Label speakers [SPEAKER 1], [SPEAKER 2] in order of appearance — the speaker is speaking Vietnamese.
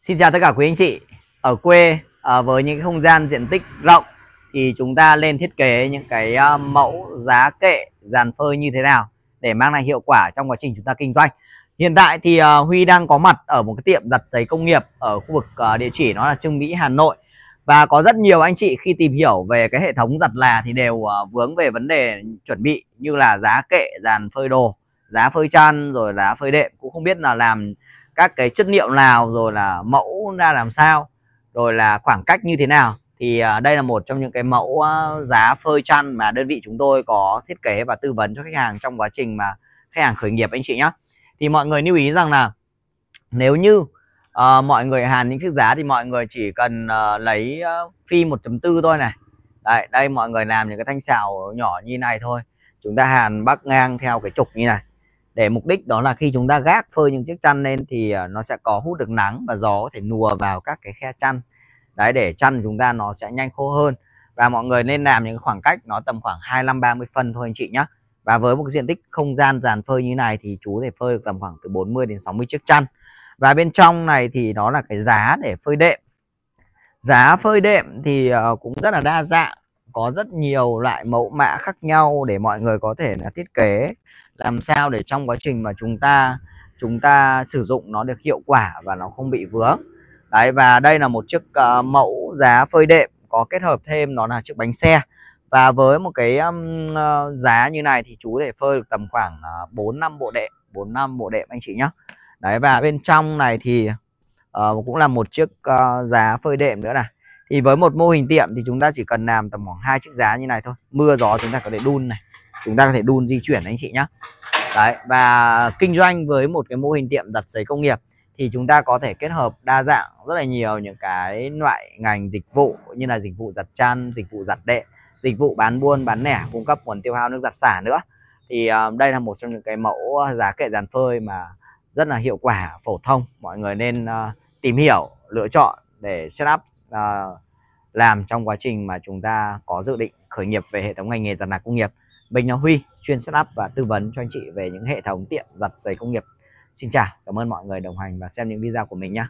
[SPEAKER 1] Xin chào tất cả quý anh chị Ở quê à, với những không gian diện tích rộng Thì chúng ta lên thiết kế những cái à, mẫu giá kệ dàn phơi như thế nào Để mang lại hiệu quả trong quá trình chúng ta kinh doanh Hiện tại thì à, Huy đang có mặt ở một cái tiệm giặt giấy công nghiệp Ở khu vực à, địa chỉ nó là Trưng Mỹ Hà Nội Và có rất nhiều anh chị khi tìm hiểu về cái hệ thống giặt là Thì đều à, vướng về vấn đề chuẩn bị như là giá kệ dàn phơi đồ Giá phơi chăn rồi giá phơi đệm Cũng không biết là làm các cái chất liệu nào rồi là mẫu ra làm sao rồi là khoảng cách như thế nào thì à, đây là một trong những cái mẫu à, giá phơi chăn mà đơn vị chúng tôi có thiết kế và tư vấn cho khách hàng trong quá trình mà khách hàng khởi nghiệp anh chị nhé thì mọi người lưu ý rằng là nếu như uh, mọi người hàn những chiếc giá thì mọi người chỉ cần uh, lấy uh, phi 1.4 thôi này Đấy, đây mọi người làm những cái thanh xào nhỏ như này thôi chúng ta hàn bắc ngang theo cái trục như này để mục đích đó là khi chúng ta gác phơi những chiếc chăn lên thì ờ, nó sẽ có hút được nắng và gió có thể nùa vào các cái khe chăn đấy để chăn chúng ta nó sẽ nhanh khô hơn và mọi người nên làm những khoảng cách nó tầm khoảng 25 30 phân thôi anh chị nhé và với một diện tích không gian dàn phơi như này thì chú thể phơi tầm khoảng từ 40 đến 60 chiếc chăn và bên trong này thì nó là cái giá để phơi đệm giá phơi đệm thì ờ, cũng rất là đa dạng có rất nhiều loại mẫu mã khác nhau để mọi người có thể là thiết kế làm sao để trong quá trình mà chúng ta chúng ta sử dụng nó được hiệu quả và nó không bị vướng đấy và đây là một chiếc uh, mẫu giá phơi đệm có kết hợp thêm nó là chiếc bánh xe và với một cái um, uh, giá như này thì chú để phơi được tầm khoảng ờ, bốn uh, năm bộ đệm bốn năm bộ đệm anh chị nhé đấy và bên trong này thì uh, cũng là một chiếc uh, giá phơi đệm nữa này thì với một mô hình tiệm thì chúng ta chỉ cần làm tầm khoảng hai chiếc giá như này thôi mưa gió chúng ta có thể đun này chúng ta có thể đun di chuyển anh chị nhé đấy và kinh doanh với một cái mô hình tiệm giặt giấy công nghiệp thì chúng ta có thể kết hợp đa dạng rất là nhiều những cái loại ngành dịch vụ như là dịch vụ giặt chăn dịch vụ giặt đệm dịch vụ bán buôn bán lẻ cung cấp nguồn tiêu hao nước giặt xả nữa thì um, đây là một trong những cái mẫu giá kệ dàn phơi mà rất là hiệu quả phổ thông mọi người nên uh, tìm hiểu lựa chọn để setup uh, ờ, làm trong quá trình mà chúng ta có dự định khởi nghiệp về hệ thống ngành nghề giặt lạc công nghiệp mình là Huy, chuyên setup và tư vấn cho anh chị về những hệ thống tiện giặt giày công nghiệp. Xin chào, cảm ơn mọi người đồng hành và xem những video của mình nhé.